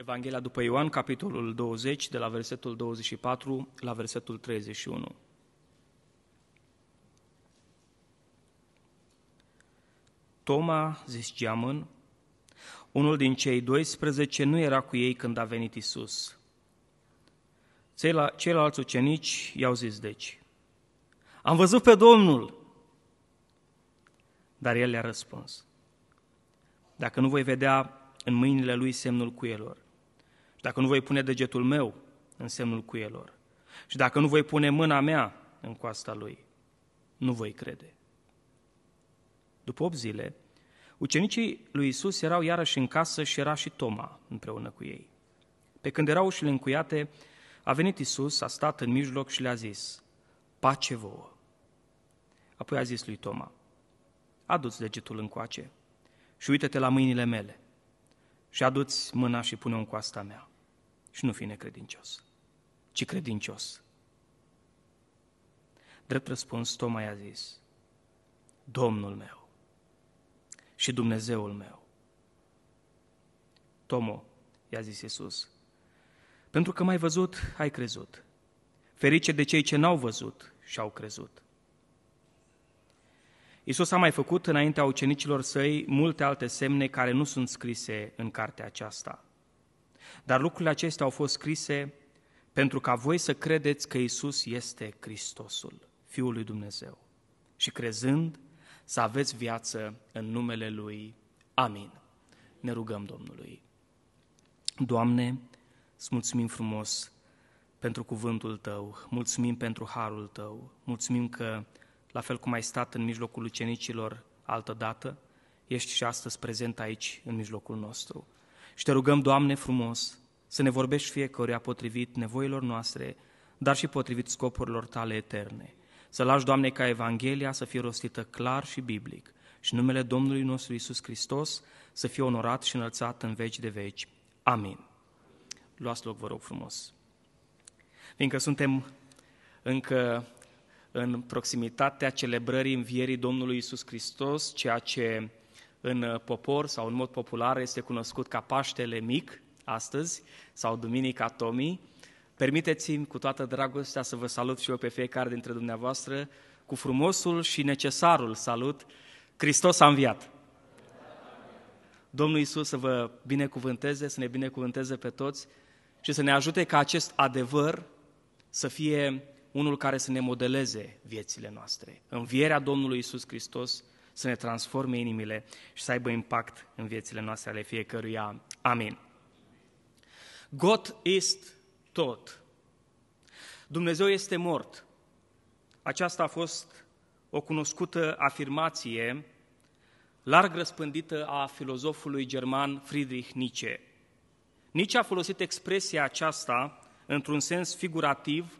Evanghelia după Ioan, capitolul 20, de la versetul 24 la versetul 31. Toma, zisgeamăn, unul din cei 12 nu era cu ei când a venit Isus. Ceilalți ucenici i-au zis deci, Am văzut pe Domnul! Dar el le-a răspuns, Dacă nu voi vedea în mâinile lui semnul cuielor dacă nu voi pune degetul meu în semnul cuielor și dacă nu voi pune mâna mea în coasta lui, nu voi crede. După 8 zile, ucenicii lui Isus erau iarăși în casă și era și Toma împreună cu ei. Pe când erau ușile încuiate, a venit Isus, a stat în mijloc și le-a zis, pace vouă. Apoi a zis lui Toma, adu-ți degetul încoace și uite te la mâinile mele și adu-ți mâna și pune-o în coasta mea și nu fi necredincios, ci credincios. Drept răspuns, Toma i-a zis, Domnul meu și Dumnezeul meu. Tomo, i-a zis Iisus, pentru că m-ai văzut, ai crezut. Ferice de cei ce n-au văzut și au crezut. Iisus a mai făcut înaintea ucenicilor săi multe alte semne care nu sunt scrise în cartea aceasta – dar lucrurile acestea au fost scrise pentru ca voi să credeți că Isus este Hristosul, Fiul lui Dumnezeu. Și crezând, să aveți viață în numele Lui. Amin. Ne rugăm Domnului. Doamne, îți mulțumim frumos pentru cuvântul Tău, mulțumim pentru harul Tău, mulțumim că, la fel cum ai stat în mijlocul ucenicilor altădată, ești și astăzi prezent aici, în mijlocul nostru. Și te rugăm, Doamne, frumos, să ne vorbești fiecăruia potrivit nevoilor noastre, dar și potrivit scopurilor tale eterne. Să lași, Doamne, ca Evanghelia să fie rostită clar și biblic și numele Domnului nostru Isus Hristos să fie onorat și înălțat în veci de veci. Amin. Luați loc, vă rog frumos. Fiindcă suntem încă în proximitatea celebrării învierii Domnului Isus Hristos, ceea ce în uh, popor sau în mod popular este cunoscut ca Paștele Mic astăzi sau Duminica Tomii. Permiteți-mi cu toată dragostea să vă salut și eu pe fiecare dintre dumneavoastră cu frumosul și necesarul salut. Hristos a înviat! Domnul Isus să vă binecuvânteze, să ne binecuvânteze pe toți și să ne ajute ca acest adevăr să fie unul care să ne modeleze viețile noastre. Învierea Domnului Isus Hristos să ne transforme inimile și să aibă impact în viețile noastre ale fiecăruia. Amin. God is tot. Dumnezeu este mort. Aceasta a fost o cunoscută afirmație larg răspândită a filozofului german Friedrich Nietzsche. Nietzsche a folosit expresia aceasta într-un sens figurativ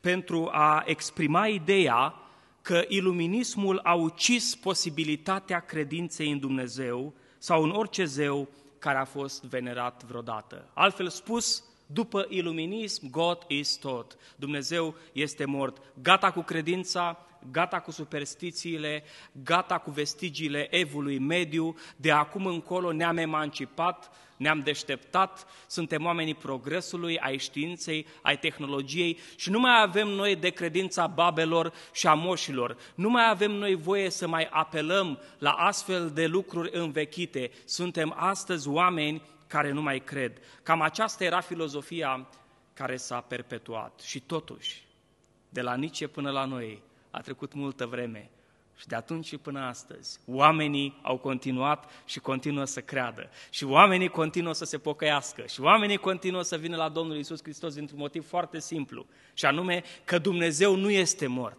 pentru a exprima ideea că iluminismul a ucis posibilitatea credinței în Dumnezeu sau în orice zeu care a fost venerat vreodată. Altfel spus, după iluminism, God is tot. Dumnezeu este mort. Gata cu credința, gata cu superstițiile, gata cu vestigiile evului mediu, de acum încolo ne-am emancipat, ne-am deșteptat, suntem oamenii progresului, ai științei, ai tehnologiei și nu mai avem noi de credința babelor și a moșilor. Nu mai avem noi voie să mai apelăm la astfel de lucruri învechite. Suntem astăzi oameni care nu mai cred. Cam aceasta era filozofia care s-a perpetuat. Și totuși, de la Nice până la noi, a trecut multă vreme și de atunci și până astăzi, oamenii au continuat și continuă să creadă. Și oamenii continuă să se pocăiască. Și oamenii continuă să vină la Domnul Isus Hristos dintr-un motiv foarte simplu. Și anume că Dumnezeu nu este mort.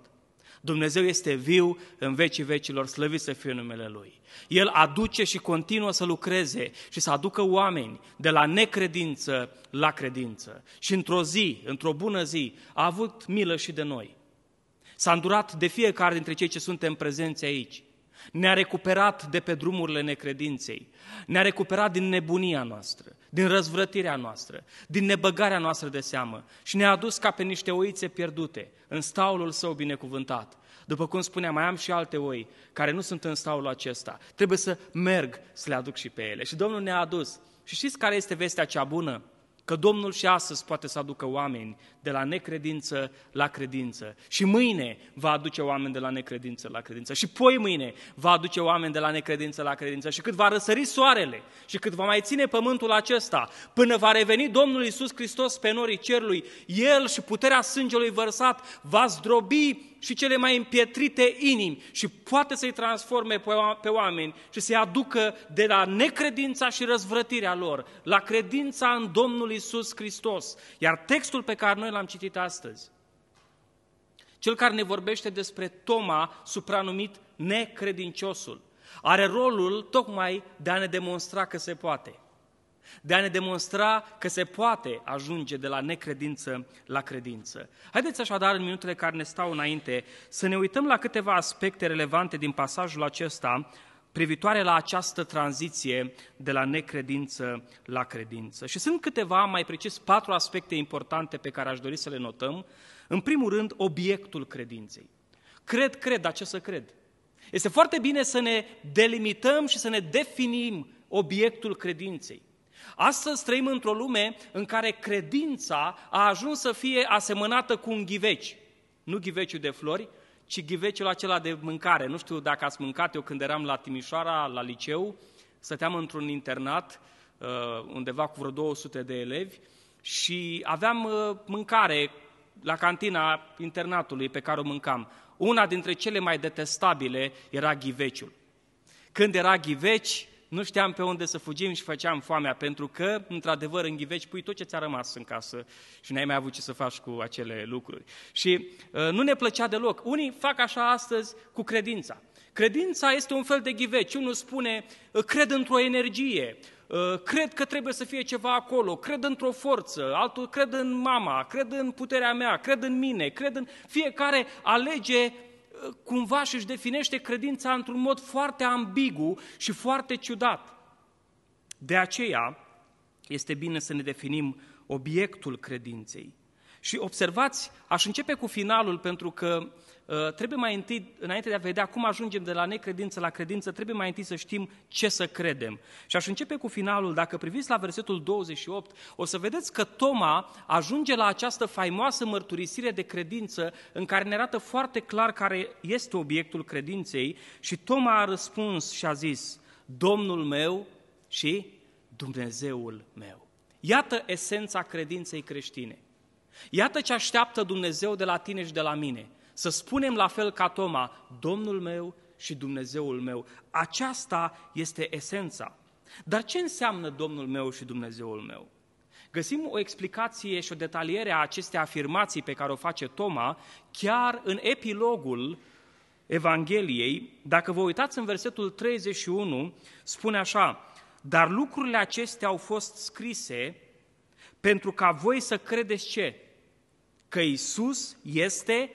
Dumnezeu este viu în vecii vecilor, slăvit să fie numele Lui. El aduce și continuă să lucreze și să aducă oameni de la necredință la credință. Și într-o zi, într-o bună zi, a avut milă și de noi. S-a îndurat de fiecare dintre cei ce suntem prezenți aici. Ne-a recuperat de pe drumurile necredinței. Ne-a recuperat din nebunia noastră, din răzvrătirea noastră, din nebăgarea noastră de seamă și ne-a adus ca pe niște oițe pierdute în staulul său binecuvântat. După cum spuneam, mai am și alte oi care nu sunt în staulul acesta. Trebuie să merg să le aduc și pe ele. Și Domnul ne-a adus. Și știți care este vestea cea bună? Că Domnul și astăzi poate să aducă oameni de la necredință la credință. Și mâine va aduce oameni de la necredință la credință. Și poi mâine va aduce oameni de la necredință la credință. Și cât va răsări soarele și cât va mai ține pământul acesta, până va reveni Domnul Isus Hristos pe norii cerului, El și puterea sângelui vărsat va zdrobi și cele mai împietrite inimi și poate să-i transforme pe oameni și să-i aducă de la necredința și răzvrătirea lor la credința în Domnul Isus Hristos. Iar textul pe care noi l-am citit astăzi, cel care ne vorbește despre Toma, supranumit necredinciosul, are rolul tocmai de a ne demonstra că se poate de a ne demonstra că se poate ajunge de la necredință la credință. Haideți așadar, în minutele care ne stau înainte, să ne uităm la câteva aspecte relevante din pasajul acesta privitoare la această tranziție de la necredință la credință. Și sunt câteva, mai precis, patru aspecte importante pe care aș dori să le notăm. În primul rând, obiectul credinței. Cred, cred, dar ce să cred? Este foarte bine să ne delimităm și să ne definim obiectul credinței. Astăzi trăim într-o lume în care credința a ajuns să fie asemănată cu un ghiveci. Nu ghiveciul de flori, ci ghiveciul acela de mâncare. Nu știu dacă ați mâncat, eu când eram la Timișoara, la liceu, stăteam într-un internat, uh, undeva cu vreo 200 de elevi, și aveam uh, mâncare la cantina internatului pe care o mâncam. Una dintre cele mai detestabile era ghiveciul. Când era ghiveci, nu știam pe unde să fugim și făceam foamea, pentru că, într-adevăr, în ghiveci pui tot ce ți-a rămas în casă și n-ai mai avut ce să faci cu acele lucruri. Și uh, nu ne plăcea deloc. Unii fac așa astăzi cu credința. Credința este un fel de ghiveci. Unul spune, uh, cred într-o energie, uh, cred că trebuie să fie ceva acolo, cred într-o forță, altul cred în mama, cred în puterea mea, cred în mine, cred în... Fiecare alege cumva și își definește credința într-un mod foarte ambigu și foarte ciudat. De aceea este bine să ne definim obiectul credinței. Și observați, aș începe cu finalul pentru că Uh, trebuie mai întâi, înainte de a vedea cum ajungem de la necredință la credință, trebuie mai întâi să știm ce să credem. Și aș începe cu finalul. Dacă priviți la versetul 28, o să vedeți că Toma ajunge la această faimoasă mărturisire de credință în care ne arată foarte clar care este obiectul credinței și Toma a răspuns și a zis, Domnul meu și Dumnezeul meu. Iată esența credinței creștine. Iată ce așteaptă Dumnezeu de la tine și de la mine – să spunem la fel ca Toma, Domnul meu și Dumnezeul meu. Aceasta este esența. Dar ce înseamnă Domnul meu și Dumnezeul meu? Găsim o explicație și o detaliere a acestei afirmații pe care o face Toma chiar în epilogul Evangheliei. Dacă vă uitați în versetul 31, spune așa, Dar lucrurile acestea au fost scrise pentru ca voi să credeți ce? Că Isus este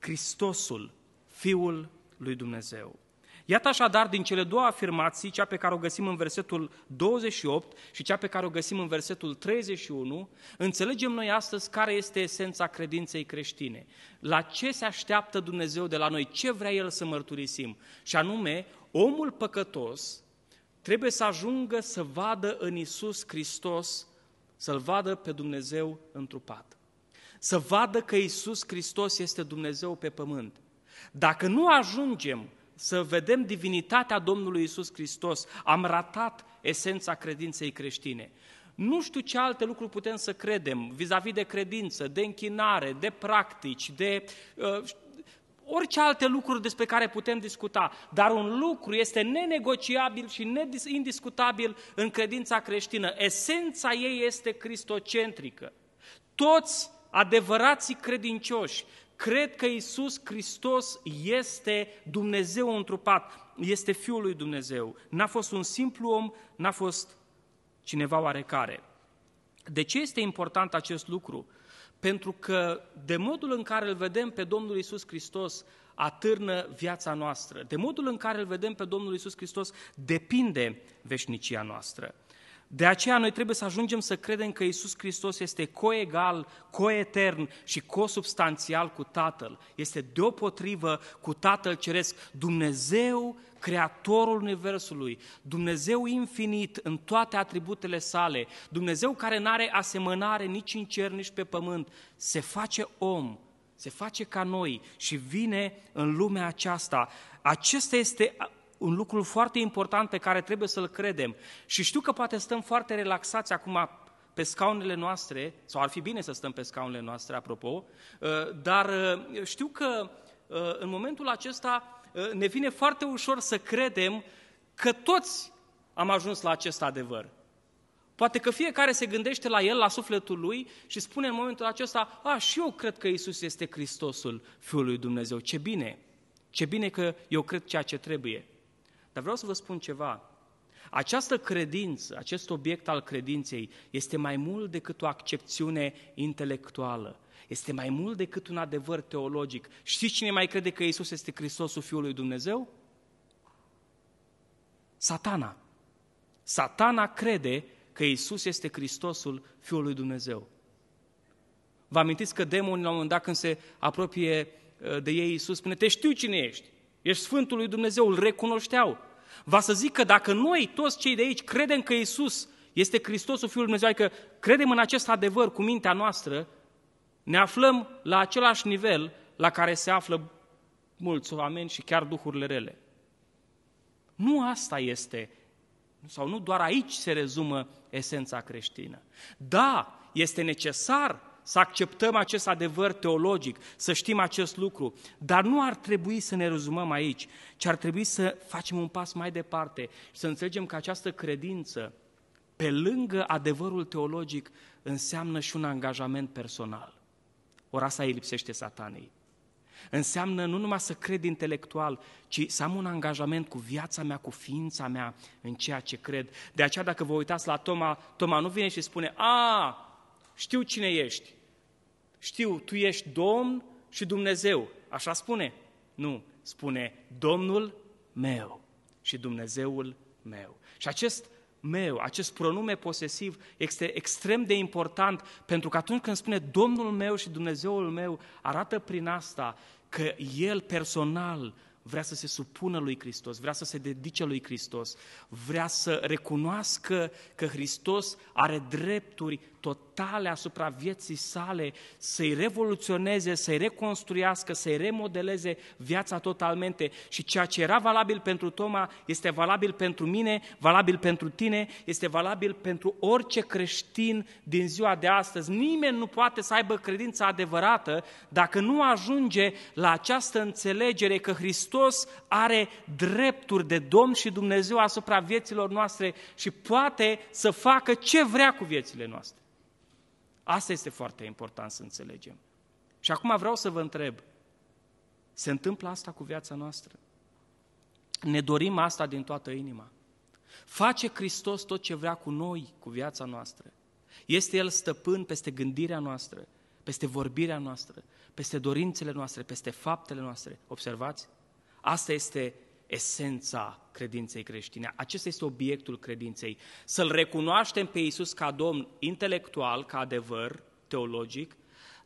Hristosul, Fiul lui Dumnezeu. Iată așadar din cele două afirmații, cea pe care o găsim în versetul 28 și cea pe care o găsim în versetul 31, înțelegem noi astăzi care este esența credinței creștine, la ce se așteaptă Dumnezeu de la noi, ce vrea El să mărturisim, și anume, omul păcătos trebuie să ajungă să vadă în Isus Hristos, să-L vadă pe Dumnezeu întrupat să vadă că Isus Hristos este Dumnezeu pe pământ. Dacă nu ajungem să vedem divinitatea Domnului Isus Hristos, am ratat esența credinței creștine. Nu știu ce alte lucruri putem să credem vis-a-vis de credință, de închinare, de practici, de uh, orice alte lucruri despre care putem discuta, dar un lucru este nenegociabil și indiscutabil în credința creștină. Esența ei este cristocentrică. Toți adevărații credincioși, cred că Isus Hristos este Dumnezeu întrupat, este Fiul lui Dumnezeu. N-a fost un simplu om, n-a fost cineva oarecare. De ce este important acest lucru? Pentru că de modul în care îl vedem pe Domnul Isus Hristos atârnă viața noastră. De modul în care îl vedem pe Domnul Isus Hristos depinde veșnicia noastră. De aceea noi trebuie să ajungem să credem că Isus Hristos este coegal, coetern și cosubstanțial cu Tatăl. Este deopotrivă cu Tatăl Ceresc, Dumnezeu, Creatorul Universului, Dumnezeu infinit în toate atributele sale, Dumnezeu care nu are asemănare nici în cer, nici pe pământ, se face om, se face ca noi și vine în lumea aceasta. Acesta este un lucru foarte important pe care trebuie să-l credem. Și știu că poate stăm foarte relaxați acum pe scaunele noastre, sau ar fi bine să stăm pe scaunele noastre, apropo, uh, dar uh, știu că uh, în momentul acesta ne vine foarte ușor să credem că toți am ajuns la acest adevăr. Poate că fiecare se gândește la el, la sufletul lui și spune în momentul acesta, a, și eu cred că Isus este Hristosul, Fiul lui Dumnezeu. Ce bine! Ce bine că eu cred ceea ce trebuie. Dar vreau să vă spun ceva. Această credință, acest obiect al credinței, este mai mult decât o accepțiune intelectuală. Este mai mult decât un adevăr teologic. Știți cine mai crede că Isus este Hristosul Fiul lui Dumnezeu? Satana. Satana crede că Isus este Hristosul Fiul lui Dumnezeu. Vă amintiți că demonii la un moment dat când se apropie uh, de ei Isus spune, te știu cine ești, ești Sfântul lui Dumnezeu, îl recunoșteau. Va să zic că dacă noi, toți cei de aici, credem că Isus este Hristosul Fiul Dumnezeu, adică credem în acest adevăr cu mintea noastră, ne aflăm la același nivel la care se află mulți oameni și chiar duhurile rele. Nu asta este, sau nu doar aici se rezumă esența creștină. Da, este necesar să acceptăm acest adevăr teologic, să știm acest lucru, dar nu ar trebui să ne rezumăm aici, ci ar trebui să facem un pas mai departe și să înțelegem că această credință, pe lângă adevărul teologic, înseamnă și un angajament personal. Ora asta îi lipsește satanei. Înseamnă nu numai să cred intelectual, ci să am un angajament cu viața mea, cu ființa mea, în ceea ce cred. De aceea, dacă vă uitați la Toma, Toma nu vine și spune, a, știu cine ești, știu, tu ești Domn și Dumnezeu. Așa spune? Nu, spune Domnul meu și Dumnezeul meu. Și acest meu, acest pronume posesiv este extrem de important pentru că atunci când spune Domnul meu și Dumnezeul meu, arată prin asta că El personal vrea să se supună lui Hristos, vrea să se dedice lui Hristos, vrea să recunoască că Hristos are drepturi totale asupra vieții sale, să-i revoluționeze, să-i reconstruiască, să-i remodeleze viața totalmente. Și ceea ce era valabil pentru Toma este valabil pentru mine, valabil pentru tine, este valabil pentru orice creștin din ziua de astăzi. Nimeni nu poate să aibă credința adevărată dacă nu ajunge la această înțelegere că Hristos are drepturi de Domn și Dumnezeu asupra vieților noastre și poate să facă ce vrea cu viețile noastre. Asta este foarte important să înțelegem. Și acum vreau să vă întreb, se întâmplă asta cu viața noastră? Ne dorim asta din toată inima. Face Hristos tot ce vrea cu noi, cu viața noastră. Este El stăpân peste gândirea noastră, peste vorbirea noastră, peste dorințele noastre, peste faptele noastre. Observați? Asta este esența credinței creștine. Acesta este obiectul credinței. Să-L recunoaștem pe Iisus ca Domn intelectual, ca adevăr teologic,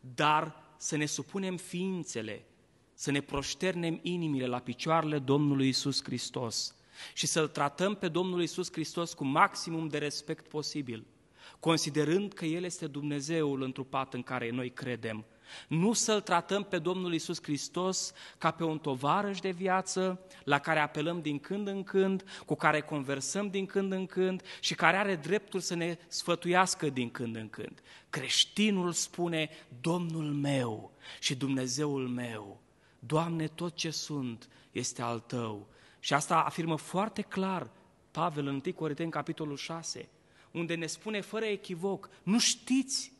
dar să ne supunem ființele, să ne proșternem inimile la picioarele Domnului Iisus Hristos și să-L tratăm pe Domnul Iisus Hristos cu maximum de respect posibil, considerând că El este Dumnezeul întrupat în care noi credem nu să-L tratăm pe Domnul Isus Hristos ca pe un tovarăș de viață, la care apelăm din când în când, cu care conversăm din când în când și care are dreptul să ne sfătuiască din când în când. Creștinul spune, Domnul meu și Dumnezeul meu, Doamne, tot ce sunt este al Tău. Și asta afirmă foarte clar Pavel în 1 Corinteni, capitolul 6, unde ne spune fără echivoc, nu știți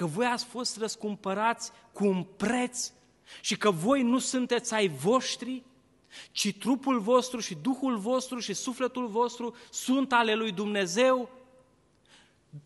că voi ați fost răscumpărați cu un preț și că voi nu sunteți ai voștri, ci trupul vostru și duhul vostru și sufletul vostru sunt ale lui Dumnezeu.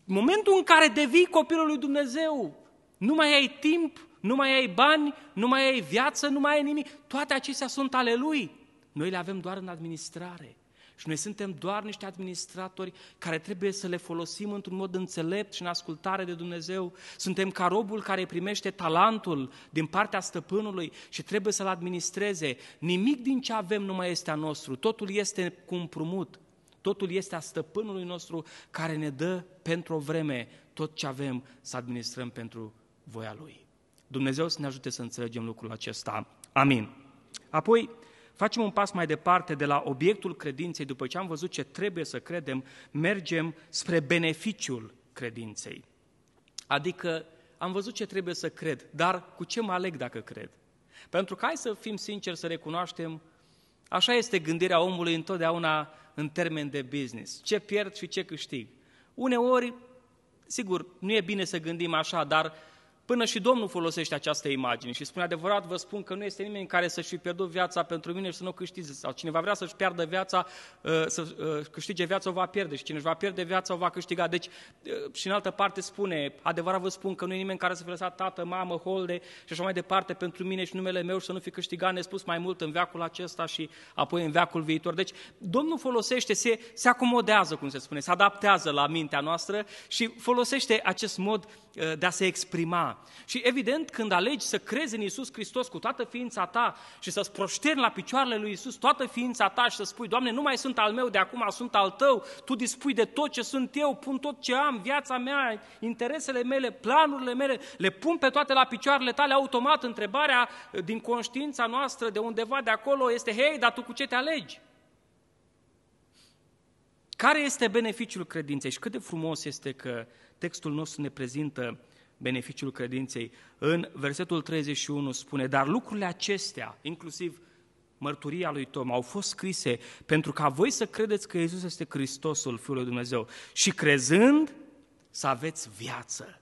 Momentul în care devii copilul lui Dumnezeu, nu mai ai timp, nu mai ai bani, nu mai ai viață, nu mai ai nimic, toate acestea sunt ale lui. Noi le avem doar în administrare. Și noi suntem doar niște administratori care trebuie să le folosim într-un mod înțelept și în ascultare de Dumnezeu. Suntem ca robul care primește talentul din partea stăpânului și trebuie să-l administreze. Nimic din ce avem nu mai este a nostru, totul este cu împrumut. Totul este a stăpânului nostru care ne dă pentru o vreme tot ce avem să administrăm pentru voia Lui. Dumnezeu să ne ajute să înțelegem lucrul acesta. Amin. Apoi, Facem un pas mai departe de la obiectul credinței, după ce am văzut ce trebuie să credem, mergem spre beneficiul credinței. Adică am văzut ce trebuie să cred, dar cu ce mă aleg dacă cred? Pentru că hai să fim sinceri, să recunoaștem, așa este gândirea omului întotdeauna în termen de business. Ce pierd și ce câștig? Uneori, sigur, nu e bine să gândim așa, dar Până și Domnul folosește această imagine și spune adevărat, vă spun că nu este nimeni care să-și fi pierdut viața pentru mine și să nu o câștige. Sau cineva vrea să-și piardă viața, uh, să uh, câștige viața, o va pierde și cine își va pierde viața, o va câștiga. Deci, uh, și în altă parte spune, adevărat vă spun că nu e nimeni care să fi lăsat tată, mamă, holde și așa mai departe pentru mine și numele meu și să nu fi câștigat spus mai mult în veacul acesta și apoi în veacul viitor. Deci, Domnul folosește, se, se acomodează, cum se spune, se adaptează la mintea noastră și folosește acest mod de a se exprima și evident, când alegi să crezi în Isus Hristos cu toată ființa ta și să-ți proșterni la picioarele lui Isus toată ființa ta și să spui, Doamne, nu mai sunt al meu de acum, sunt al tău, Tu dispui de tot ce sunt eu, pun tot ce am, viața mea, interesele mele, planurile mele, le pun pe toate la picioarele tale automat. Întrebarea eh, din conștiința noastră de undeva de acolo este, hei, dar tu cu ce te alegi? Care este beneficiul credinței? Și cât de frumos este că textul nostru ne prezintă beneficiul credinței. În versetul 31 spune, dar lucrurile acestea, inclusiv mărturia lui Tom, au fost scrise pentru ca voi să credeți că Iisus este Hristosul, Fiul lui Dumnezeu, și crezând să aveți viață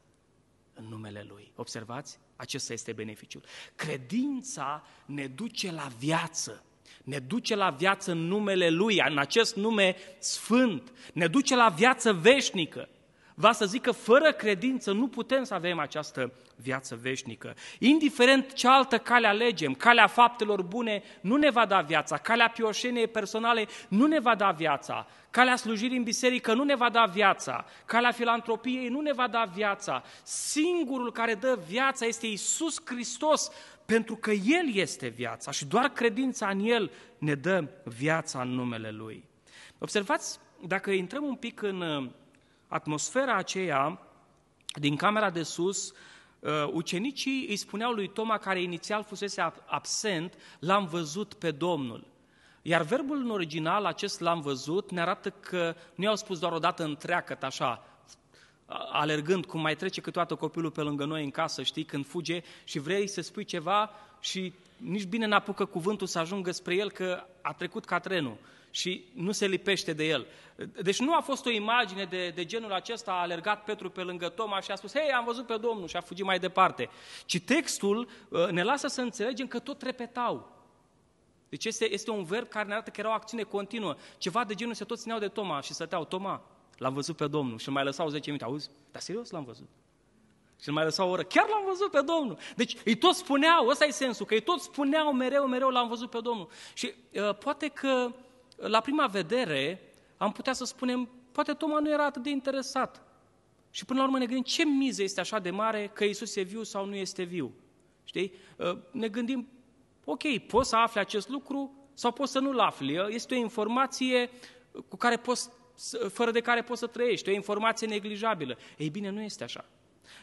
în numele Lui. Observați? Acesta este beneficiul. Credința ne duce la viață. Ne duce la viață în numele Lui, în acest nume sfânt. Ne duce la viață veșnică va să zică fără credință nu putem să avem această viață veșnică. Indiferent ce altă cale alegem, calea faptelor bune nu ne va da viața, calea pioșeniei personale nu ne va da viața, calea slujirii în biserică nu ne va da viața, calea filantropiei nu ne va da viața. Singurul care dă viața este Isus Hristos, pentru că El este viața și doar credința în El ne dă viața în numele Lui. Observați, dacă intrăm un pic în uh, atmosfera aceea din camera de sus, uh, ucenicii îi spuneau lui Toma, care inițial fusese absent, l-am văzut pe Domnul. Iar verbul în original, acest l-am văzut, ne arată că nu i-au spus doar o dată întreagă, așa, alergând, cum mai trece câteodată copilul pe lângă noi în casă, știi, când fuge și vrei să spui ceva și nici bine n-apucă cuvântul să ajungă spre el că a trecut ca trenul și nu se lipește de el. Deci nu a fost o imagine de, de genul acesta, a alergat Petru pe lângă Toma și a spus, hei, am văzut pe Domnul și a fugit mai departe. Ci textul uh, ne lasă să înțelegem că tot repetau. Deci este, este un verb care ne arată că era o acțiune continuă. Ceva de genul se tot țineau de Toma și stăteau, Toma, l-am văzut pe Domnul și îl mai lăsau 10 minute, auzi? Dar serios l-am văzut. Și îl mai lăsau o oră. Chiar l-am văzut pe Domnul. Deci îi tot spuneau, ăsta e sensul, că îi tot spuneau mereu, mereu l-am văzut pe Domnul. Și uh, poate că uh, la prima vedere, am putea să spunem, poate Toma nu era atât de interesat. Și până la urmă ne gândim, ce miză este așa de mare că Isus e viu sau nu este viu? Știi? Ă, ne gândim, ok, poți să afli acest lucru sau poți să nu-l afli. Ă, este o informație cu care poți, fără de care poți să trăiești, o informație neglijabilă. Ei bine, nu este așa.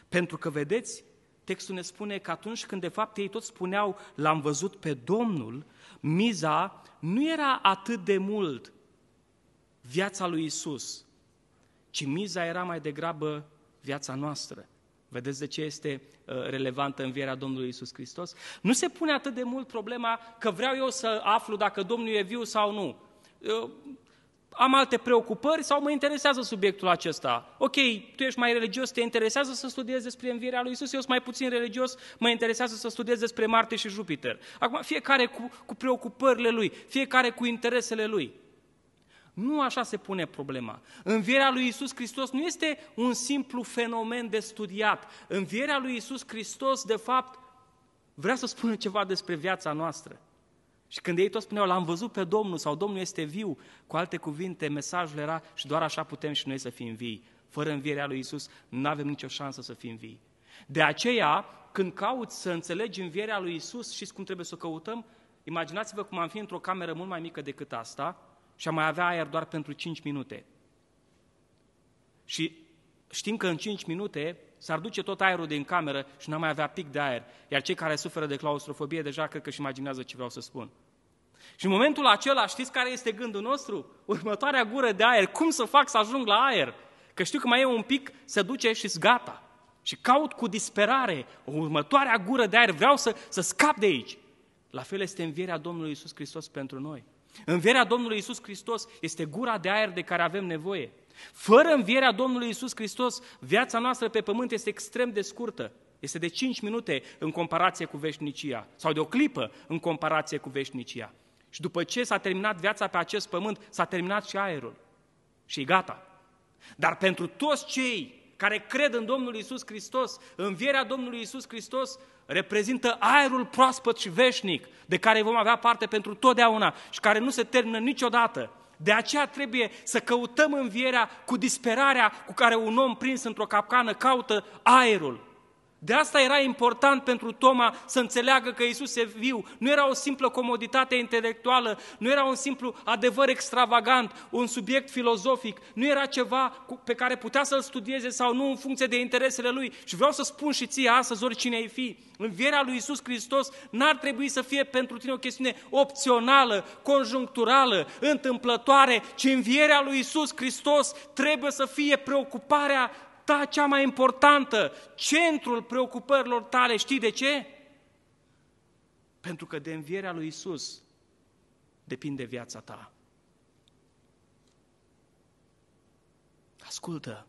Pentru că, vedeți, textul ne spune că atunci când de fapt ei toți spuneau l-am văzut pe Domnul, miza nu era atât de mult viața lui Isus, ci miza era mai degrabă viața noastră. Vedeți de ce este uh, relevantă în vierea Domnului Isus Hristos? Nu se pune atât de mult problema că vreau eu să aflu dacă Domnul e viu sau nu am alte preocupări sau mă interesează subiectul acesta. Ok, tu ești mai religios, te interesează să studiezi despre învierea lui Isus, eu sunt mai puțin religios, mă interesează să studiez despre Marte și Jupiter. Acum, fiecare cu, cu preocupările lui, fiecare cu interesele lui. Nu așa se pune problema. Învierea lui Isus Hristos nu este un simplu fenomen de studiat. Învierea lui Isus Hristos, de fapt, vrea să spună ceva despre viața noastră. Și când ei toți spuneau, l-am văzut pe Domnul sau Domnul este viu, cu alte cuvinte, mesajul era și doar așa putem și noi să fim vii. Fără învierea lui Isus, nu avem nicio șansă să fim vii. De aceea, când cauți să înțelegi învierea lui Isus, și cum trebuie să o căutăm? Imaginați-vă cum am fi într-o cameră mult mai mică decât asta și am mai avea aer doar pentru 5 minute. Și știm că în 5 minute s-ar duce tot aerul din cameră și n-ar mai avea pic de aer. Iar cei care suferă de claustrofobie deja cred că își imaginează ce vreau să spun. Și în momentul acela, știți care este gândul nostru? Următoarea gură de aer, cum să fac să ajung la aer? Că știu că mai e un pic, se duce și gata. Și caut cu disperare o următoarea gură de aer, vreau să, să scap de aici. La fel este învierea Domnului Isus Hristos pentru noi. Învierea Domnului Isus Hristos este gura de aer de care avem nevoie. Fără învierea Domnului Isus Hristos, viața noastră pe pământ este extrem de scurtă. Este de 5 minute în comparație cu veșnicia, sau de o clipă în comparație cu veșnicia. Și după ce s-a terminat viața pe acest pământ, s-a terminat și aerul. Și gata. Dar pentru toți cei care cred în Domnul Isus Hristos, învierea Domnului Isus Hristos reprezintă aerul proaspăt și veșnic de care vom avea parte pentru totdeauna și care nu se termină niciodată. De aceea trebuie să căutăm învierea cu disperarea cu care un om prins într-o capcană caută aerul. De asta era important pentru Toma să înțeleagă că Isus e viu. Nu era o simplă comoditate intelectuală, nu era un simplu adevăr extravagant, un subiect filozofic, nu era ceva pe care putea să-l studieze sau nu în funcție de interesele lui. Și vreau să spun și ție astăzi, oricine ai fi, învierea lui Isus Hristos n-ar trebui să fie pentru tine o chestiune opțională, conjuncturală, întâmplătoare, ci învierea lui Isus Hristos trebuie să fie preocuparea ta cea mai importantă, centrul preocupărilor tale, știi de ce? Pentru că de învierea lui Isus depinde viața ta. Ascultă,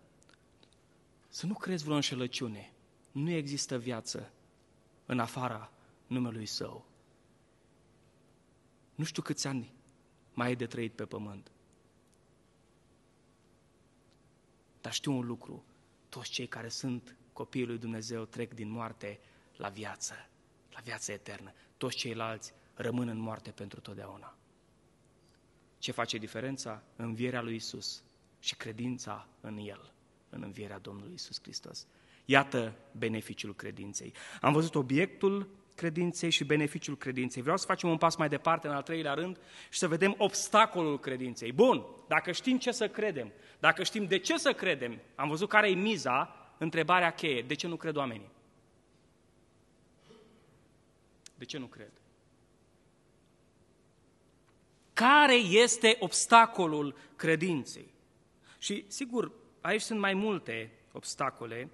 să nu crezi vreo înșelăciune. Nu există viață în afara numelui Său. Nu știu câți ani mai e de trăit pe pământ. Dar știu un lucru, toți cei care sunt copiii lui Dumnezeu trec din moarte la viață, la viață eternă. Toți ceilalți rămân în moarte pentru totdeauna. Ce face diferența? Învierea lui Isus și credința în El, în învierea Domnului Isus Hristos. Iată beneficiul credinței. Am văzut obiectul, credinței și beneficiul credinței. Vreau să facem un pas mai departe, în al treilea rând, și să vedem obstacolul credinței. Bun, dacă știm ce să credem, dacă știm de ce să credem, am văzut care e miza, întrebarea cheie, de ce nu cred oamenii? De ce nu cred? Care este obstacolul credinței? Și, sigur, aici sunt mai multe obstacole,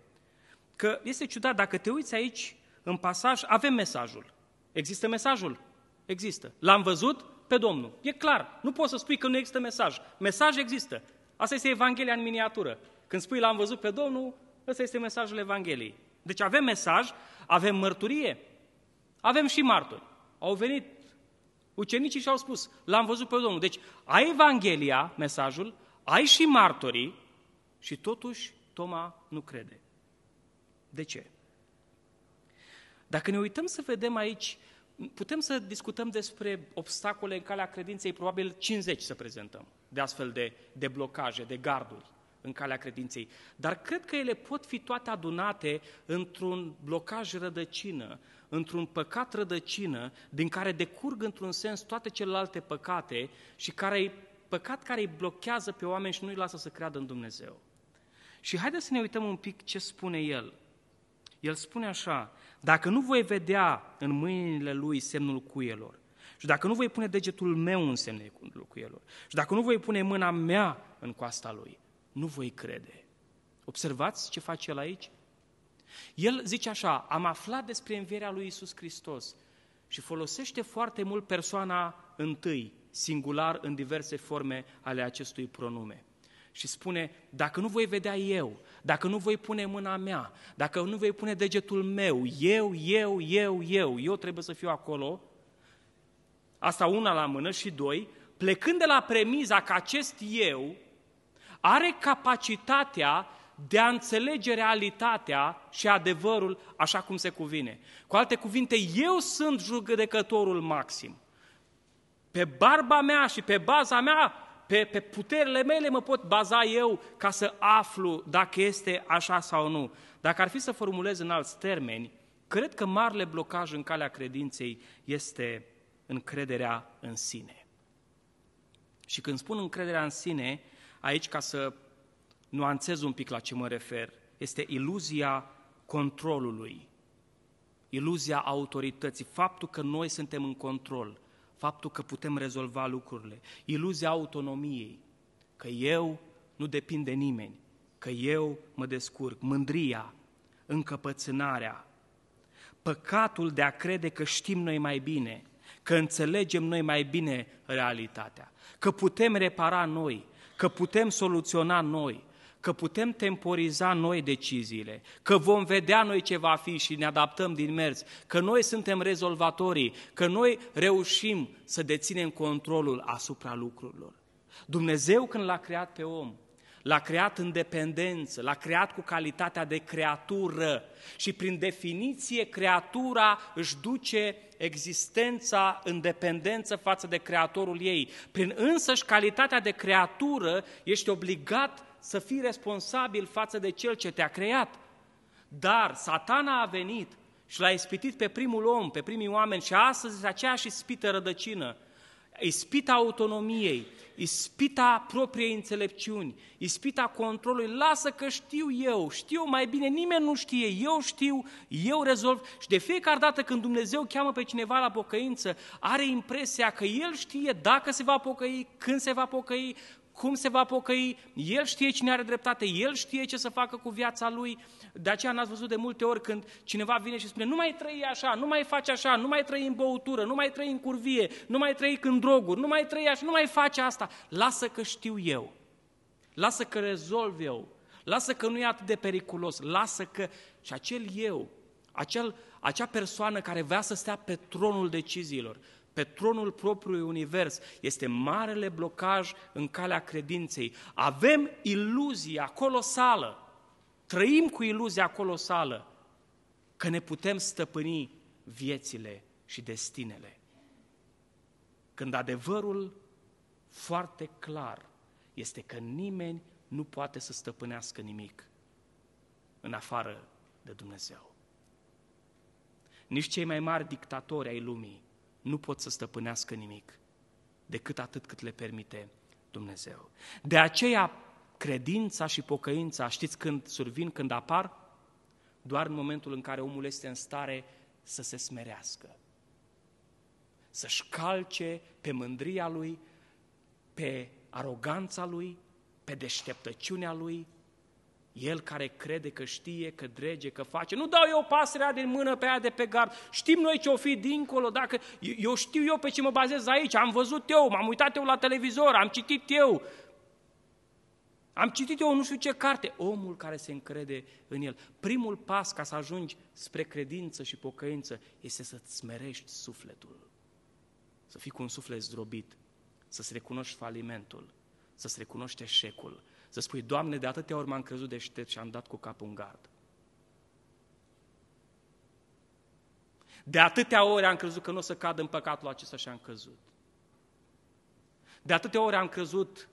că este ciudat, dacă te uiți aici, în pasaj avem mesajul. Există mesajul? Există. L-am văzut pe Domnul. E clar. Nu poți să spui că nu există mesaj. Mesaj există. Asta este Evanghelia în miniatură. Când spui l-am văzut pe Domnul, ăsta este mesajul Evangheliei. Deci avem mesaj, avem mărturie, avem și martori. Au venit ucenicii și au spus, l-am văzut pe Domnul. Deci ai Evanghelia, mesajul, ai și martorii și totuși Toma nu crede. De ce? Dacă ne uităm să vedem aici, putem să discutăm despre obstacole în calea credinței, probabil 50 să prezentăm, de astfel de, de blocaje, de garduri în calea credinței. Dar cred că ele pot fi toate adunate într-un blocaj rădăcină, într-un păcat rădăcină, din care decurg într-un sens toate celelalte păcate și care păcat care îi blochează pe oameni și nu îi lasă să creadă în Dumnezeu. Și haideți să ne uităm un pic ce spune el el spune așa, dacă nu voi vedea în mâinile lui semnul cuielor, și dacă nu voi pune degetul meu în semnul cuielor, și dacă nu voi pune mâna mea în coasta lui, nu voi crede. Observați ce face el aici? El zice așa, am aflat despre învierea lui Isus Hristos și folosește foarte mult persoana întâi, singular, în diverse forme ale acestui pronume și spune, dacă nu voi vedea eu, dacă nu voi pune mâna mea, dacă nu voi pune degetul meu, eu, eu, eu, eu, eu trebuie să fiu acolo, asta una la mână și doi, plecând de la premiza că acest eu are capacitatea de a înțelege realitatea și adevărul așa cum se cuvine. Cu alte cuvinte, eu sunt judecătorul maxim. Pe barba mea și pe baza mea pe, pe puterile mele mă pot baza eu ca să aflu dacă este așa sau nu. Dacă ar fi să formulez în alți termeni, cred că marele blocaj în calea credinței este încrederea în sine. Și când spun încrederea în sine, aici ca să nuanțez un pic la ce mă refer, este iluzia controlului, iluzia autorității, faptul că noi suntem în control – faptul că putem rezolva lucrurile, iluzia autonomiei, că eu nu depind de nimeni, că eu mă descurc, mândria, încăpățânarea, păcatul de a crede că știm noi mai bine, că înțelegem noi mai bine realitatea, că putem repara noi, că putem soluționa noi, că putem temporiza noi deciziile, că vom vedea noi ce va fi și ne adaptăm din mers, că noi suntem rezolvatorii, că noi reușim să deținem controlul asupra lucrurilor. Dumnezeu când l-a creat pe om, l-a creat în dependență, l-a creat cu calitatea de creatură și prin definiție creatura își duce existența în dependență față de creatorul ei. Prin însăși calitatea de creatură ești obligat să fii responsabil față de Cel ce te-a creat. Dar satana a venit și l-a ispitit pe primul om, pe primii oameni și astăzi aceeași ispită rădăcină, ispita autonomiei, ispita propriei înțelepciuni, ispita controlului, lasă că știu eu, știu mai bine, nimeni nu știe, eu știu, eu rezolv și de fiecare dată când Dumnezeu cheamă pe cineva la pocăință, are impresia că El știe dacă se va pocăi, când se va pocăi, cum se va pocăi, el știe cine are dreptate, el știe ce să facă cu viața lui. De aceea n-ați văzut de multe ori când cineva vine și spune nu mai trăi așa, nu mai faci așa, nu mai trăi în băutură, nu mai trăi în curvie, nu mai trăi în droguri, nu mai trăi așa, nu mai faci asta. Lasă că știu eu, lasă că rezolv eu, lasă că nu e atât de periculos, lasă că... Și acel eu, acel, acea persoană care vrea să stea pe tronul deciziilor, pe tronul propriului univers. Este marele blocaj în calea credinței. Avem iluzia colosală, trăim cu iluzia colosală că ne putem stăpâni viețile și destinele. Când adevărul foarte clar este că nimeni nu poate să stăpânească nimic în afară de Dumnezeu. Nici cei mai mari dictatori ai lumii nu pot să stăpânească nimic decât atât cât le permite Dumnezeu. De aceea, credința și pocăința, știți când survin, când apar? Doar în momentul în care omul este în stare să se smerească, să-și calce pe mândria lui, pe aroganța lui, pe deșteptăciunea lui, el care crede că știe, că drege, că face. Nu dau eu pasărea din mână pe aia de pe gard. Știm noi ce o fi dincolo. Dacă eu știu eu pe ce mă bazez aici, am văzut eu, m-am uitat eu la televizor, am citit eu. Am citit eu nu știu ce carte. Omul care se încrede în el. Primul pas ca să ajungi spre credință și pocăință este să-ți smerești sufletul. Să fii cu un suflet zdrobit, să-ți recunoști falimentul, să-ți recunoști eșecul, să spui, Doamne, de atâtea ori m-am crezut deștept și am dat cu capul în gard. De atâtea ori am crezut că nu o să cad în păcatul acesta și am căzut. De atâtea ori am crezut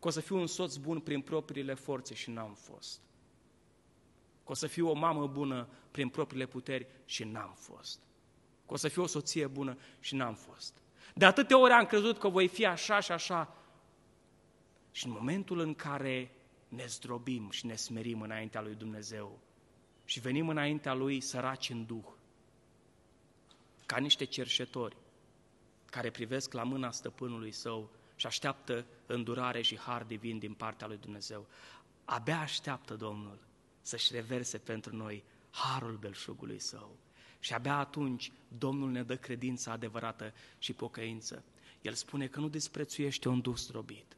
că o să fiu un soț bun prin propriile forțe și n-am fost. Că o să fiu o mamă bună prin propriile puteri și n-am fost. Că o să fiu o soție bună și n-am fost. De atâtea ori am crezut că voi fi așa și așa și în momentul în care ne zdrobim și ne smerim înaintea lui Dumnezeu și venim înaintea lui săraci în duh, ca niște cerșetori care privesc la mâna stăpânului său și așteaptă îndurare și har divin din partea lui Dumnezeu. Abia așteaptă Domnul să-și reverse pentru noi harul belșugului său. Și abia atunci Domnul ne dă credința adevărată și pocăință. El spune că nu disprețuiește un duh zdrobit.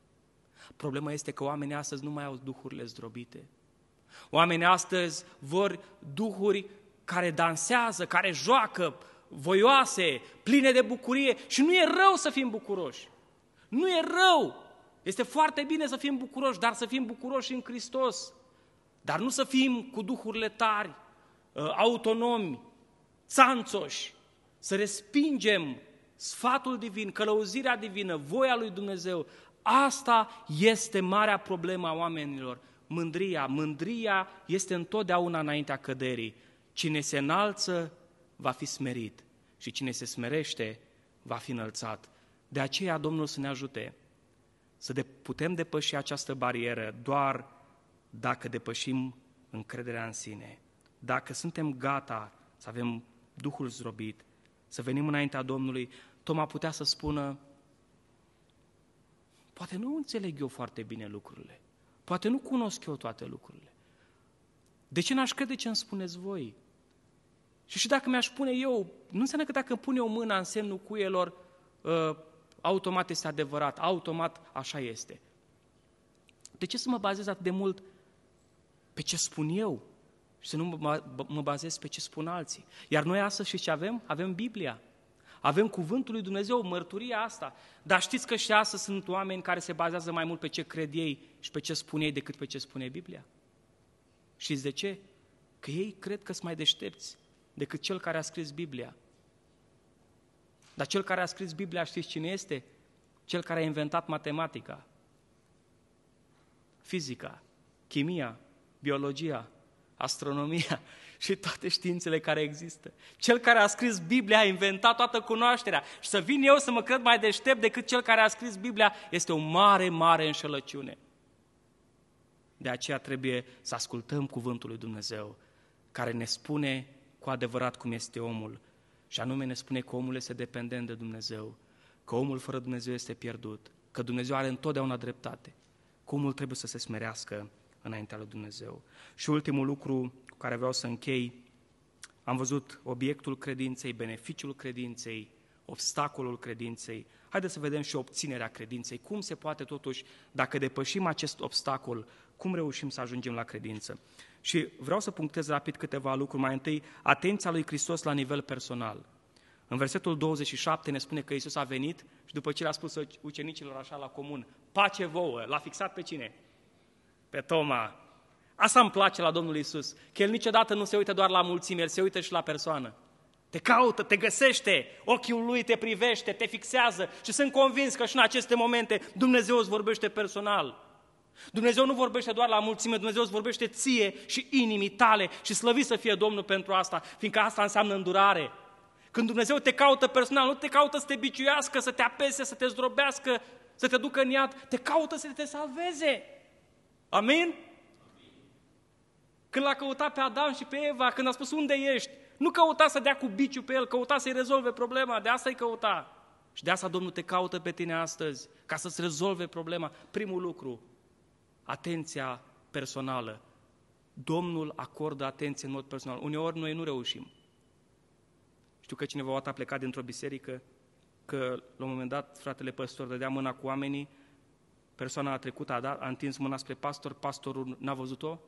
Problema este că oamenii astăzi nu mai au duhurile zdrobite. Oamenii astăzi vor duhuri care dansează, care joacă, voioase, pline de bucurie și nu e rău să fim bucuroși. Nu e rău! Este foarte bine să fim bucuroși, dar să fim bucuroși în Hristos. Dar nu să fim cu duhurile tari, uh, autonomi, țanțoși, să respingem sfatul divin, călăuzirea divină, voia lui Dumnezeu, Asta este marea problemă a oamenilor. Mândria. Mândria este întotdeauna înaintea căderii. Cine se înalță va fi smerit și cine se smerește va fi înălțat. De aceea Domnul să ne ajute să de- putem depăși această barieră doar dacă depășim încrederea în sine, dacă suntem gata să avem Duhul zdrobit, să venim înaintea Domnului, Toma putea să spună, Poate nu înțeleg eu foarte bine lucrurile. Poate nu cunosc eu toate lucrurile. De ce n-aș crede ce îmi spuneți voi? Și și dacă mi-aș pune eu, nu înseamnă că dacă îmi pun eu mâna în semnul cuielor, uh, automat este adevărat, automat așa este. De ce să mă bazez atât de mult pe ce spun eu și să nu mă bazez pe ce spun alții? Iar noi astăzi și ce avem? Avem Biblia. Avem cuvântul lui Dumnezeu, mărturia asta. Dar știți că și astăzi sunt oameni care se bazează mai mult pe ce cred ei și pe ce spun ei decât pe ce spune Biblia. Și de ce? Că ei cred că sunt mai deștepți decât cel care a scris Biblia. Dar cel care a scris Biblia, știți cine este? Cel care a inventat matematica, fizica, chimia, biologia, astronomia și toate științele care există. Cel care a scris Biblia a inventat toată cunoașterea. Și să vin eu să mă cred mai deștept decât cel care a scris Biblia este o mare, mare înșelăciune. De aceea trebuie să ascultăm cuvântul lui Dumnezeu, care ne spune cu adevărat cum este omul. Și anume ne spune că omul este dependent de Dumnezeu, că omul fără Dumnezeu este pierdut, că Dumnezeu are întotdeauna dreptate, că omul trebuie să se smerească înaintea lui Dumnezeu. Și ultimul lucru cu care vreau să închei, am văzut obiectul credinței, beneficiul credinței, obstacolul credinței. Haideți să vedem și obținerea credinței. Cum se poate totuși, dacă depășim acest obstacol, cum reușim să ajungem la credință? Și vreau să punctez rapid câteva lucruri. Mai întâi, atenția lui Hristos la nivel personal. În versetul 27 ne spune că Isus a venit și după ce le-a spus ucenicilor așa la comun, pace vouă, l-a fixat pe cine? pe Toma. Asta îmi place la Domnul Isus, că El niciodată nu se uită doar la mulțime, El se uită și la persoană. Te caută, te găsește, ochiul lui te privește, te fixează și sunt convins că și în aceste momente Dumnezeu îți vorbește personal. Dumnezeu nu vorbește doar la mulțime, Dumnezeu îți vorbește ție și inimii tale și slăvi să fie Domnul pentru asta, fiindcă asta înseamnă îndurare. Când Dumnezeu te caută personal, nu te caută să te biciuiască, să te apese, să te zdrobească, să te ducă în iad, te caută să te salveze. Amin? Când l-a căutat pe Adam și pe Eva, când a spus unde ești, nu căuta să dea cu biciu pe el, căuta să-i rezolve problema, de asta-i căuta. Și de asta Domnul te caută pe tine astăzi, ca să-ți rezolve problema. Primul lucru, atenția personală. Domnul acordă atenție în mod personal. Uneori noi nu reușim. Știu că cineva a plecat dintr-o biserică, că la un moment dat fratele păstor dădea mâna cu oamenii persoana a trecut, a, dat, a întins mâna spre pastor, pastorul n-a văzut-o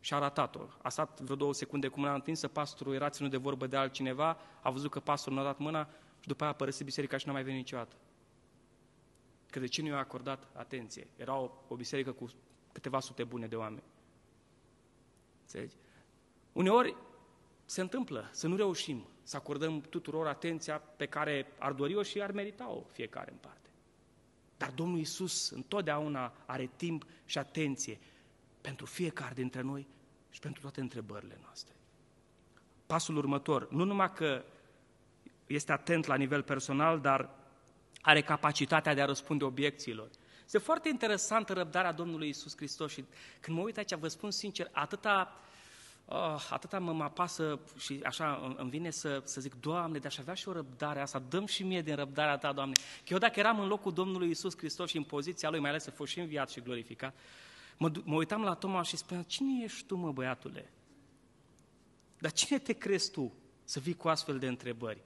și a ratat-o. A stat vreo două secunde cu mâna întinsă, pastorul era ținut de vorbă de altcineva, a văzut că pastorul n-a dat mâna și după aia a părăsit biserica și n-a mai venit niciodată. Că de ce nu i-a acordat atenție? Era o, o biserică cu câteva sute bune de oameni. Înțelegi? Uneori se întâmplă să nu reușim să acordăm tuturor atenția pe care ar dori-o și ar merita-o fiecare în parte. Dar Domnul Iisus întotdeauna are timp și atenție pentru fiecare dintre noi și pentru toate întrebările noastre. Pasul următor, nu numai că este atent la nivel personal, dar are capacitatea de a răspunde obiecțiilor. Este foarte interesantă răbdarea Domnului Iisus Hristos și când mă uit aici, vă spun sincer, atâta uh, oh, atâta mă, mă apasă și așa îmi vine să, să zic, Doamne, de aș avea și o răbdare asta, dăm și mie din răbdarea Ta, Doamne. Că eu dacă eram în locul Domnului Isus Hristos și în poziția Lui, mai ales să fost și înviat și glorificat, mă, mă uitam la Toma și spuneam, cine ești tu, mă, băiatule? Dar cine te crezi tu să vii cu astfel de întrebări?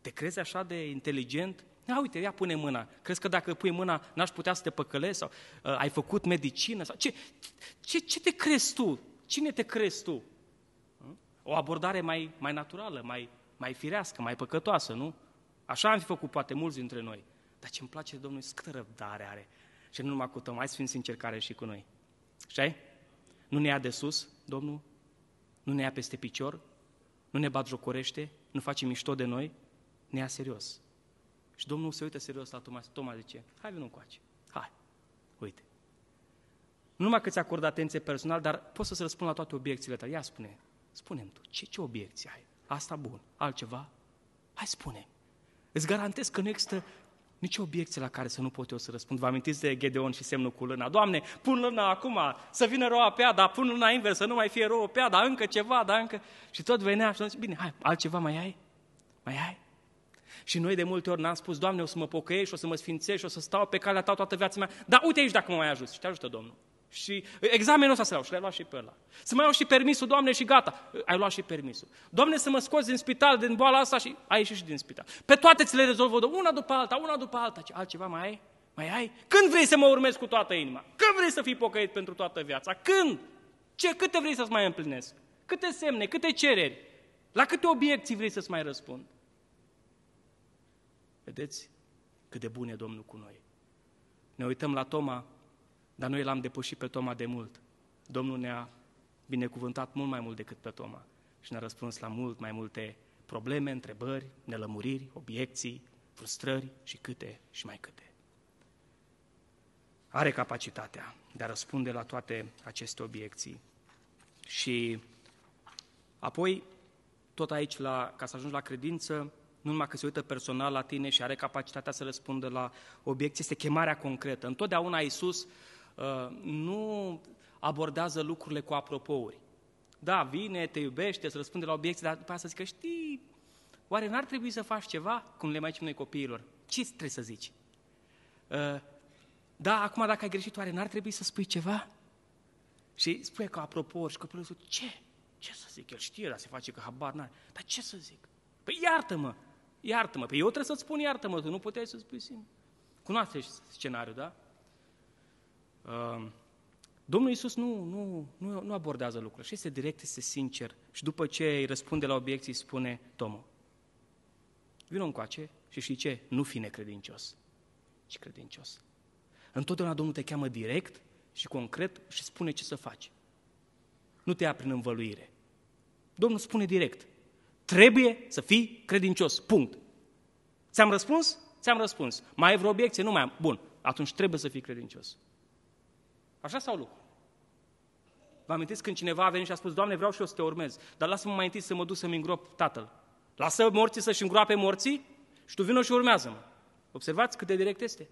Te crezi așa de inteligent? Ia uite, ia pune mâna. Crezi că dacă pui mâna n-aș putea să te păcălesc? Sau uh, ai făcut medicină? Sau, ce, ce, ce te crezi tu? Cine te crezi tu? O abordare mai, mai naturală, mai, mai firească, mai păcătoasă, nu? Așa am fi făcut poate mulți dintre noi. Dar ce îmi place de Domnul, câtă răbdare are. Și nu numai cu tău, mai sfinți încercare și cu noi. Știi? Nu ne ia de sus, Domnul? Nu ne ia peste picior? Nu ne batjocorește? Nu face mișto de noi? Ne ia serios. Și Domnul se uită serios la Toma, Toma zice, hai vină încoace. Nu numai că ți acord atenție personal, dar poți să-ți răspund la toate obiecțiile tale. Ia spune, spune-mi tu, ce, ce obiecții ai? Asta bun, altceva? Hai spune Îți garantez că nu există nici obiecție la care să nu pot eu să răspund. Vă amintiți de Gedeon și semnul cu lâna? Doamne, pun lâna acum, să vină roa pe dar pun lâna invers, să nu mai fie roa pe dar încă ceva, dar încă... Și tot venea și zice, bine, hai, altceva mai ai? Mai ai? Și noi de multe ori n-am spus, Doamne, o să mă pocăiești, o să mă sfințești, o să stau pe calea ta toată viața mea. Dar uite aici dacă mă mai ajut Și te ajută Domnul. Și examenul ăsta să iau și l-ai luat și pe ăla. Să mai iau și permisul, Doamne, și gata, ai luat și permisul. Doamne, să mă scoți din spital, din boala asta și ai ieșit și din spital. Pe toate ți le rezolvă, una după alta, una după alta, ce altceva mai ai? Mai ai? Când vrei să mă urmezi cu toată inima? Când vrei să fii pocăit pentru toată viața? Când? Ce, câte vrei să-ți mai împlinesc? Câte semne, câte cereri? La câte obiecții vrei să-ți mai răspund? Vedeți cât de bun e Domnul cu noi. Ne uităm la Toma dar noi l-am depășit pe Toma de mult. Domnul ne-a binecuvântat mult mai mult decât pe Toma și ne-a răspuns la mult mai multe probleme, întrebări, nelămuriri, obiecții, frustrări și câte și mai câte. Are capacitatea de a răspunde la toate aceste obiecții. Și apoi, tot aici, la, ca să ajungi la credință, nu numai că se uită personal la tine și are capacitatea să răspundă la obiecții, este chemarea concretă. Întotdeauna Iisus Uh, nu abordează lucrurile cu apropouri. Da, vine, te iubește, să răspunde la obiecții, dar după aceea să zică, știi, oare n-ar trebui să faci ceva? Cum le mai zicem noi copiilor. Ce trebuie să zici? Uh, da, acum dacă ai greșit, oare n-ar trebui să spui ceva? Și spune că apropo, și copilul zice, ce? Ce să zic? El știe, dar se face că habar n-are. Dar ce să zic? Păi iartă-mă, iartă-mă. Păi eu trebuie să-ți spun iartă-mă, tu nu puteai să spui singur. Cunoaște scenariul, da? Ehm, Domnul Iisus nu, nu, nu, nu abordează lucrul și este direct, este sincer. Și după ce îi răspunde la obiecții, spune Tomo, vină încoace și știi ce? Nu fi necredincios, ci credincios. Întotdeauna Domnul te cheamă direct și concret și spune ce să faci. Nu te ia prin învăluire. Domnul spune direct, trebuie să fii credincios, punct. Ți-am răspuns? Ți-am răspuns. Mai ai vreo obiecție? Nu mai am. Bun, atunci trebuie să fii credincios. Așa sau lucru? Vă amintiți când cineva a venit și a spus, Doamne, vreau și eu să te urmez, dar lasă-mă mai întâi să mă duc să-mi îngrop tatăl. Lasă morții să-și îngroape morții și tu vină și urmează-mă. Observați cât de direct este.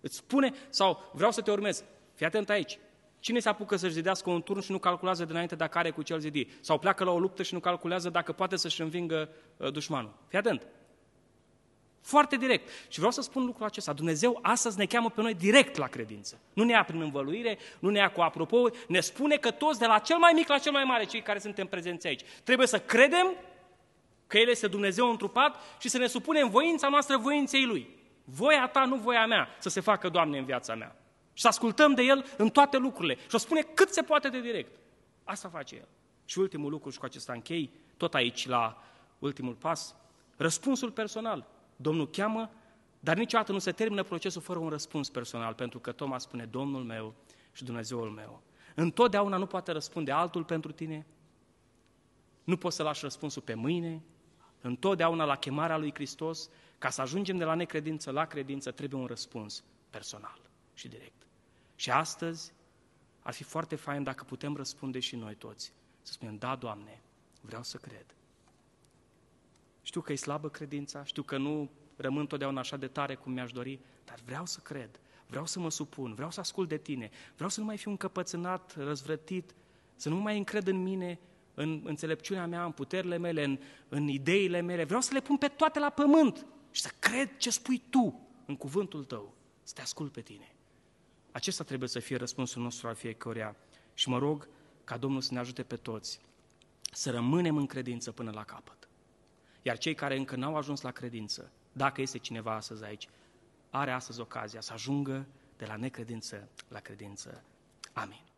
Îți spune, sau vreau să te urmez. Fii atent aici. Cine se apucă să-și zidească un turn și nu calculează dinainte dacă are cu cel zidii. Sau pleacă la o luptă și nu calculează dacă poate să-și învingă uh, dușmanul? Fii atent. Foarte direct. Și vreau să spun lucrul acesta. Dumnezeu astăzi ne cheamă pe noi direct la credință. Nu ne ia prin învăluire, nu ne ia cu apropo, ne spune că toți, de la cel mai mic la cel mai mare, cei care suntem prezenți aici, trebuie să credem că El este Dumnezeu întrupat și să ne supunem voința noastră voinței Lui. Voia ta, nu voia mea, să se facă, Doamne, în viața mea. Și să ascultăm de El în toate lucrurile. Și o spune cât se poate de direct. Asta face El. Și ultimul lucru, și cu acesta închei, tot aici, la ultimul pas, răspunsul personal. Domnul cheamă, dar niciodată nu se termină procesul fără un răspuns personal, pentru că Toma spune, Domnul meu și Dumnezeul meu. Întotdeauna nu poate răspunde altul pentru tine, nu poți să lași răspunsul pe mâine, întotdeauna la chemarea lui Hristos, ca să ajungem de la necredință la credință, trebuie un răspuns personal și direct. Și astăzi ar fi foarte fain dacă putem răspunde și noi toți, să spunem, da, Doamne, vreau să cred, știu că e slabă credința, știu că nu rămân totdeauna așa de tare cum mi-aș dori, dar vreau să cred, vreau să mă supun, vreau să ascult de tine, vreau să nu mai fiu încăpățânat, răzvrătit, să nu mai încred în mine, în înțelepciunea mea, în puterile mele, în, în ideile mele. Vreau să le pun pe toate la pământ și să cred ce spui tu în cuvântul tău, să te ascult pe tine. Acesta trebuie să fie răspunsul nostru al fiecăruia. Și mă rog ca Domnul să ne ajute pe toți să rămânem în credință până la capăt. Iar cei care încă n-au ajuns la credință, dacă este cineva astăzi aici, are astăzi ocazia să ajungă de la necredință la credință. Amin.